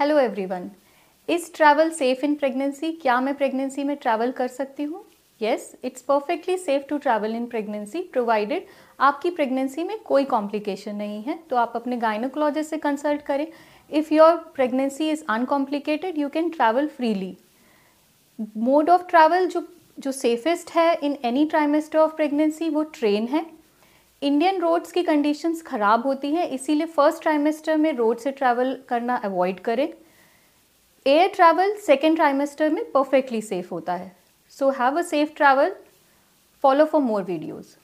hello everyone इस travel safe in pregnancy क्या मैं प्रेगनेंसी में ट्रैवल कर सकती हूँ yes it's perfectly safe to travel in pregnancy provided आपकी प्रेगनेंसी में कोई कॉम्प्लिकेशन नहीं है तो आप अपने गायनोकोलॉजिस्ट से कंसल्ट करें if your pregnancy is uncomplicated you can travel freely mode of travel जो जो सेफेस्ट है in any trimester of pregnancy वो ट्रेन है इंडियन रोड्स की कंडीशंस ख़राब होती हैं इसीलिए फर्स्ट ट्राइमेस्टर में रोड से ट्रैवल करना अवॉइड करें एयर ट्रैवल सेकेंड ट्राइमेस्टर में परफेक्टली सेफ़ होता है so have a safe travel follow for more videos